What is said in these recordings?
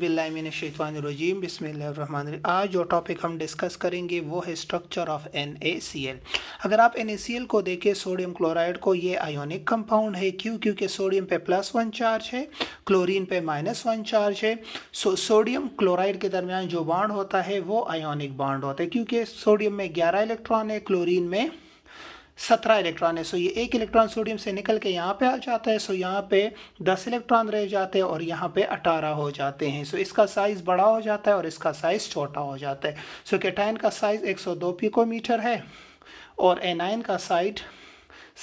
बिल्लाजीम बसमिल आज जो टॉपिक हम डिस्कस करेंगे वो है स्ट्रक्चर ऑफ एन अगर आप एन को देखें सोडियम क्लोराइड को ये आयोनिक कंपाउंड है क्यों क्योंकि सोडियम पे प्लस वन चार्ज है क्लोरीन पे माइनस वन चार्ज है सो सोडियम क्लोराइड के दरमियान जो बाड होता है वो आयोनिक बाड होता है क्योंकि सोडियम में ग्यारह इलेक्ट्रॉन है क्लोरीन में सत्रह इलेक्ट्रॉन है सो ये एक इलेक्ट्रॉन सोडियम से निकल के यहाँ पे आ जाता है सो यहाँ पे दस इलेक्ट्रॉन रह जाते हैं और यहाँ पे अठारह हो जाते हैं सो इसका साइज़ बड़ा हो जाता है और इसका साइज़ छोटा हो जाता है सो कैटाइन का साइज़ एक सौ दो पिकोमीटर है और आइन का साइड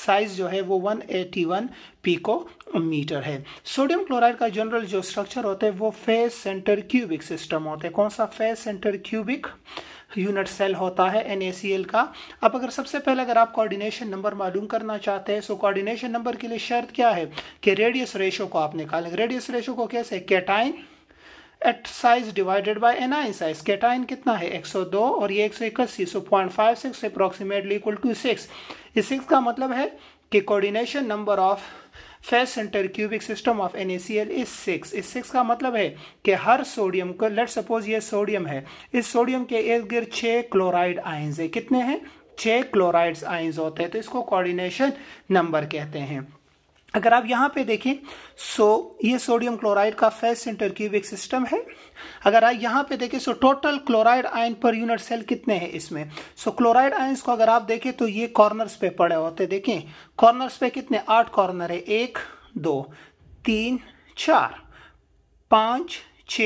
साइज़ जो है वो 181 पीको मीटर है सोडियम क्लोराइड का जनरल जो स्ट्रक्चर होता है वो फेस सेंटर क्यूबिक सिस्टम होता है कौन सा face centre cubic unit cell होता है एन का अब अगर सबसे पहले अगर आप कोऑर्डिनेशन नंबर मालूम करना चाहते हैं सो कोऑर्डिनेशन नंबर के लिए शर्त क्या है कि रेडियस रेशो को आप निकालेंगे रेडियस रेशो को कैसे cation at size divided by anion size cation कितना है 102 और ये एक सौ इक्यासी so point five six approximately equal to six इस सिक्स का मतलब है कि coordination number of face centre cubic system of N is six इस सिक्स का मतलब है कि हर सोडियम को लेट सपोज ये सोडियम है इस सोडियम के इर्द गिर्द छः क्लोराइड आइन्स है कितने हैं छः क्लोराइड्स आइंस होते हैं तो इसको कोऑर्डिनेशन नंबर कहते हैं अगर आप यहाँ पे देखें सो ये सोडियम क्लोराइड का फेस सेंटर क्यूबिक सिस्टम है अगर आप यहाँ पे देखें so total chloride ion per unit cell कितने हैं इसमें सो क्लोराइड आयंस को अगर आप देखें तो ये कॉर्नर्स पे पड़े होते देखें कॉर्नर्स पे कितने आठ कॉर्नर है एक दो तीन चार पाँच छ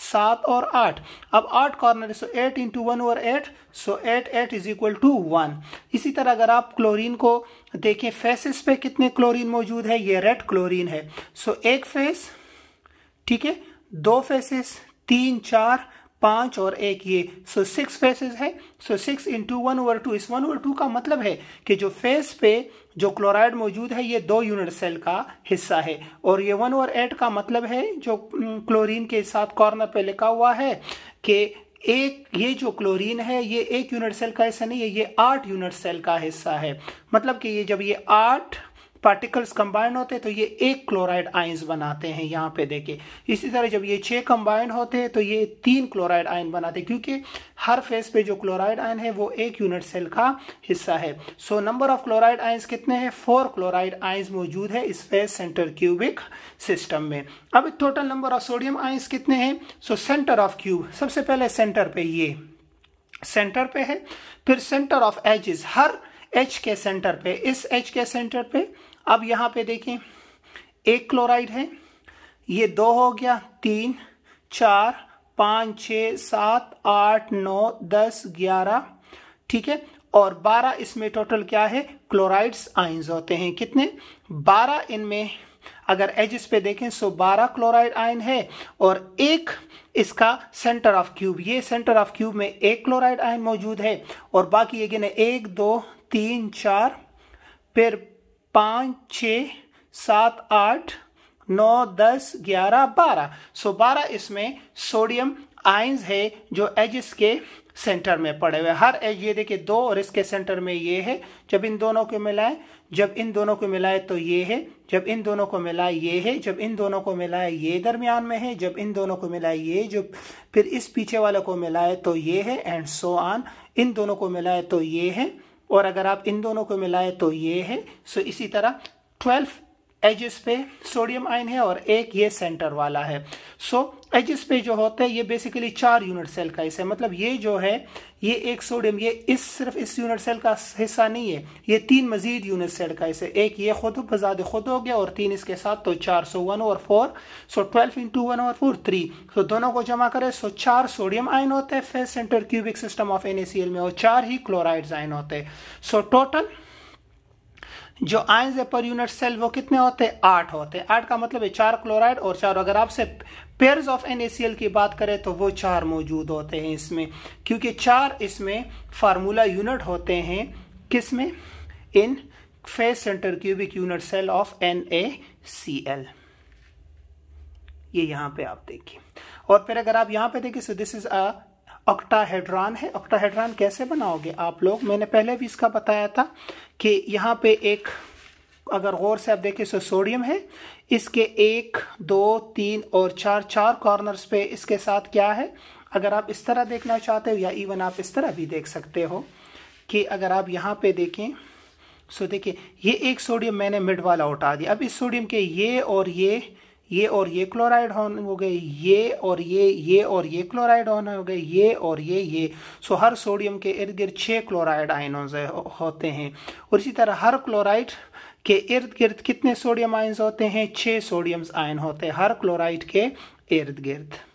सात और आठ अब आठ कॉर्नर है so eight into one over eight so eight eight is equal to one इसी तरह अगर आप क्लोरीन को देखें फेसेस पे कितने क्लोरीन मौजूद है ये रेड क्लोरीन है सो so, एक फेस ठीक है दो फेसेस तीन चार पाँच और एक ये सो सिक्स फेसेस है so six into one over two इस वन ओवर टू का मतलब है कि जो फेस पे जो क्लोराइड मौजूद है ये दो यूनिट सेल का हिस्सा है और ये वन ओवर एट का मतलब है जो क्लोरीन के साथ कॉर्नर पे लिखा हुआ है कि एक ये जो क्लोरीन है ये एक यूनिट सेल का हिस्सा नहीं है ये आठ यूनिट सेल का हिस्सा है मतलब कि ये जब ये आठ पार्टिकल्स कंबाइन होते हैं तो ये एक क्लोराइड आइंस बनाते हैं यहाँ पे देखिए इसी तरह जब ये छह कंबाइन होते हैं तो ये तीन क्लोराइड आयन बनाते हैं क्योंकि हर फेस पे जो क्लोराइड आयन है वो एक यूनिट सेल का हिस्सा है so number of chloride ions कितने हैं फोर क्लोराइड आयंस मौजूद है इस फेस सेंटर क्यूबिक सिस्टम में अब total number of sodium ions कितने हैं सो सेंटर ऑफ क्यूब सबसे पहले सेंटर पे ये सेंटर पे है फिर सेंटर ऑफ एजिस हर एच के सेंटर पे इस एच के सेंटर पे अब यहाँ पे देखें एक क्लोराइड है ये दो हो गया तीन चार पाँच छ सात आठ नौ दस ग्यारह ठीक है और बारह इसमें टोटल क्या है क्लोराइड्स आइंस होते हैं कितने बारह इनमें अगर एजिस पे देखें सो बारह क्लोराइड आयन है और एक इसका सेंटर ऑफ क्यूब ये सेंटर ऑफ क्यूब में एक क्लोराइड आयन मौजूद है और बाकी ये गिने एक दो तीन चार फिर पाँच छ सात आठ नौ दस ग्यारह बारह सो बारह इसमें सोडियम आइंस है जो एजिस के सेंटर में पड़े हुए हर एज ये देखिए दो और इसके सेंटर में ये है जब इन दोनों को मिलाए जब इन दोनों को मिलाए तो ये है जब इन दोनों को मिलाए ये है जब इन दोनों को मिलाए ये दरमियान में है जब इन दोनों को मिलाए ये जो फिर इस पीछे वाले को मिलाए तो ये है एंड सो ऑन इन दोनों को मिलाए तो ये है और अगर आप इन दोनों को मिलाएं तो ये है सो इसी तरह ट्वेल्व एजिस पे सोडियम आयन है और एक ये सेंटर वाला है सो एजिस पे जो होता है ये बेसिकली चार यूनिट सेल का हिस्सा है मतलब ये जो है ये एक सोडियम ये इस सिर्फ इस यूनिट सेल का हिस्सा नहीं है ये तीन मजीद यूनिट सेल का हिस्सा एक ये खुद बजाद खुद हो गया और तीन इसके साथ तो चार सो वन और four so twelve two one और फोर थ्री सो दोनों को जमा करें सो चार सोडियम आयन होते हैं face centre cubic system of N में और चार ही क्लोराइड आयन होते हैं सो टोटल जो आयन है पर यूनिट सेल वो कितने होते हैं आठ होते हैं आठ का मतलब है चार क्लोराइड और चार अगर आपसे पेयर्स ऑफ एन की बात करें तो वो चार मौजूद होते हैं इसमें क्योंकि चार इसमें फार्मूला यूनिट होते हैं किस में इन face centre cubic unit cell of N ये यहां पे आप देखिए और फिर अगर आप यहां पे देखिए so this is a octahedron है ऑक्टाहेड्रॉन कैसे बनाओगे आप लोग मैंने पहले भी इसका बताया था कि यहाँ पे एक अगर गौर से आप देखें सो सोडियम है इसके एक दो तीन और चार चार कॉर्नर्स पे इसके साथ क्या है अगर आप इस तरह देखना चाहते हो या इवन आप इस तरह भी देख सकते हो कि अगर आप यहाँ पे देखें सो देखिए ये एक सोडियम मैंने मिड वाला उठा दिया अब इस सोडियम के ये और ये ये और ये क्लोराइड ऑन हो गए ये और ये ये और ये क्लोराइड ऑन हो गए ये और ये ये सो हर सोडियम के इर्द गिर्द छः क्लोराइड आयनों होते हैं और इसी तरह हर क्लोराइड के इर्द गिर्द कितने सोडियम आयन्स होते हैं छः सोडियम आयन होते हैं हर क्लोराइड के इर्द गिर्द